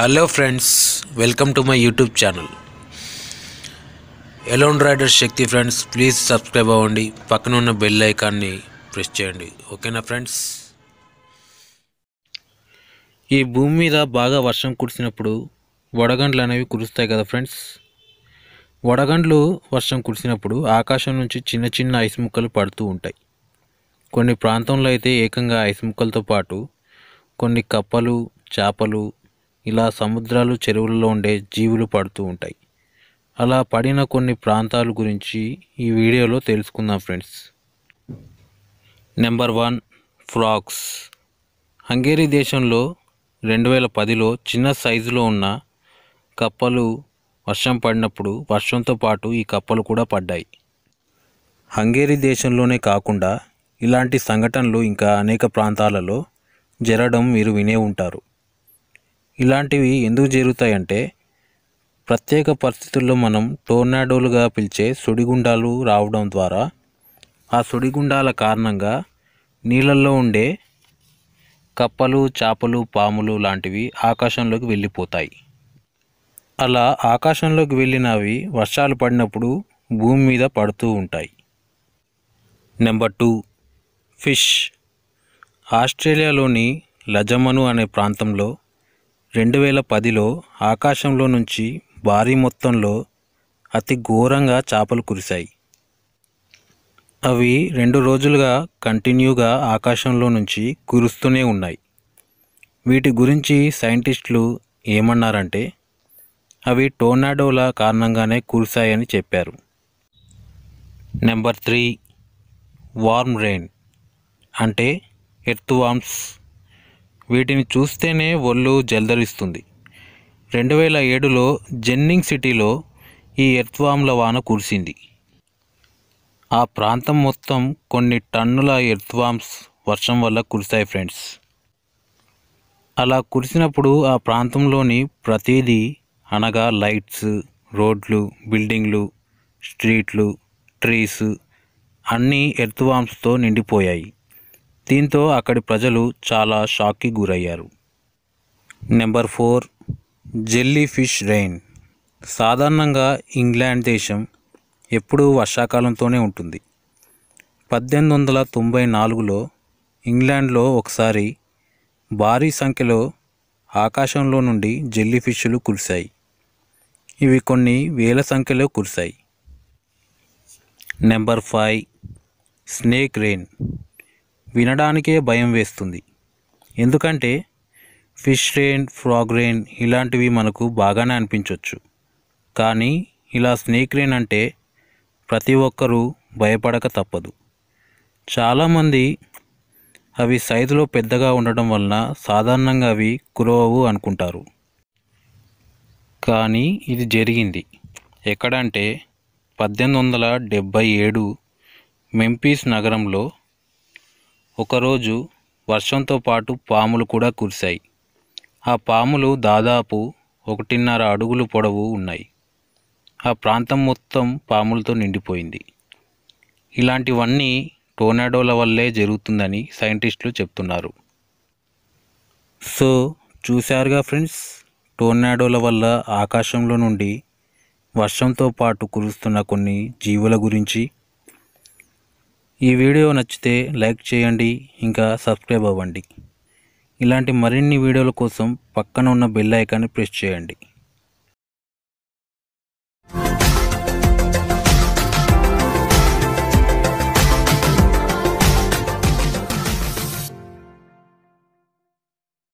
hello friends welcome to my YouTube channel alone rider Shakti friends please subscribe అవ్వండి పక్కన ఉన్న bell ఐకాన్ని press చేయండి ఓకేనా ఫ్రెండ్స్ ఈ భూమి మీద బాగా వర్షం కురిసినప్పుడు వడగండ్లు అనేవి కురుస్తాయి కదా ఫ్రెండ్స్ వడగండ్లు వర్షం కురిసినప్పుడు ఆకాశం నుంచి చిన్న చిన్న ఐస్ ముక్కలు పడుతూ ఉంటాయి కొన్ని ప్రాంతంలో అయితే ఏకంగా ఐస్ ముక్కలతో పాటు కొన్ని కప్పలు చేపలు ఇలా సముద్రాలు చెరువుల్లో ఉండే జీవులు పడుతూ ఉంటాయి అలా పడిన కొన్ని ప్రాంతాల గురించి ఈ వీడియోలో తెలుసుకుందాం friends number one frogs Hungary దేశంలో రెండు వేల పదిలో చిన్న సైజులో ఉన్న కప్పలు వర్షం పడినప్పుడు వర్షంతో పాటు ఈ కప్పలు కూడా పడ్డాయి హంగేరీ దేశంలోనే కాకుండా ఇలాంటి సంఘటనలు ఇంకా అనేక ప్రాంతాలలో జరగడం మీరు వినే ఉంటారు ఇలాంటివి ఎందుకు జరుగుతాయంటే ప్రత్యేక పరిస్థితుల్లో మనం టోర్నాడోలుగా పిలిచే సుడిగుండాలు రావడం ద్వారా ఆ సుడిగుండాల కారణంగా నీళ్ళల్లో ఉండే కప్పలు చేపలు పాములు లాంటివి ఆకాశంలోకి వెళ్ళిపోతాయి అలా ఆకాశంలోకి వెళ్ళినవి వర్షాలు పడినప్పుడు భూమి మీద పడుతూ ఉంటాయి నెంబర్ టూ ఫిష్ ఆస్ట్రేలియాలోని లజమను అనే ప్రాంతంలో రెండు వేల పదిలో ఆకాశంలో నుంచి భారీ మొత్తంలో అతి ఘోరంగా చేపలు కురిశాయి అవి రెండు రోజులుగా కంటిన్యూగా ఆకాశంలో నుంచి కురుస్తూనే ఉన్నాయి వీటి గురించి సైంటిస్టులు ఏమన్నారంటే అవి టోర్నాడోల కారణంగానే కురిశాయని చెప్పారు నెంబర్ త్రీ వార్మ్ రెయిన్ అంటే ఎర్త్ వార్మ్స్ వీటిని చూస్తేనే ఒళ్ళు జల్దరిస్తుంది రెండు వేల ఏడులో జెన్నింగ్ సిటీలో ఈ ఎర్త్వామ్ల వాన కురిసింది ఆ ప్రాంతం మొత్తం కొన్ని టన్నుల ఎర్త్వామ్స్ వర్షం వల్ల కురిశాయి ఫ్రెండ్స్ అలా కురిసినప్పుడు ఆ ప్రాంతంలోని ప్రతిదీ అనగా లైట్స్ రోడ్లు బిల్డింగ్లు స్ట్రీట్లు ట్రీస్ అన్నీ ఎర్త్వామ్స్తో నిండిపోయాయి దీంతో అక్కడి ప్రజలు చాలా షాక్కి గురయ్యారు number four jellyfish rain సాధారణంగా ఇంగ్లాండ్ దేశం ఎప్పుడూ వర్షాకాలంతోనే ఉంటుంది పద్దెనిమిది వందల తొంభై నాలుగులో ఇంగ్లాండ్లో ఒకసారి భారీ సంఖ్యలో ఆకాశంలో నుండి జెల్లీ ఫిష్లు కురిశాయి ఇవి కొన్ని వేల సంఖ్యలో కురిశాయి నెంబర్ ఫైవ్ స్నేక్ రెయిన్ వినడానికే భయం వేస్తుంది ఎందుకంటే ఫిష్ రెయిన్ ఫ్రాగ్ రెయిన్ ఇలాంటివి మనకు బాగానే అనిపించవచ్చు కానీ ఇలా స్నేక్ రెయిన్ అంటే ప్రతి ఒక్కరూ భయపడక తప్పదు చాలామంది అవి సైజులో పెద్దగా ఉండటం వలన సాధారణంగా అవి కురవవు అనుకుంటారు కానీ ఇది జరిగింది ఎక్కడంటే పద్దెనిమిది వందల డెబ్భై ఏడు మెంపీస్ నగరంలో ఒకరోజు వర్షంతో పాటు పాములు కూడా కురిశాయి ఆ పాములు దాదాపు ఒకటిన్నర అడుగులు పొడవు ఉన్నాయి ఆ ప్రాంతం మొత్తం పాములతో నిండిపోయింది ఇలాంటివన్నీ టోర్నాడోల వల్లే జరుగుతుందని సైంటిస్టులు చెప్తున్నారు సో చూశారుగా ఫ్రెండ్స్ టోర్నాడోల వల్ల ఆకాశంలో నుండి వర్షంతో పాటు కురుస్తున్న కొన్ని జీవుల గురించి ఈ వీడియో నచ్చితే లైక్ చేయండి ఇంకా సబ్స్క్రైబ్ అవ్వండి ఇలాంటి మరిన్ని వీడియోల కోసం పక్కన ఉన్న బెల్ ఐకాన్ని ప్రెస్ చేయండి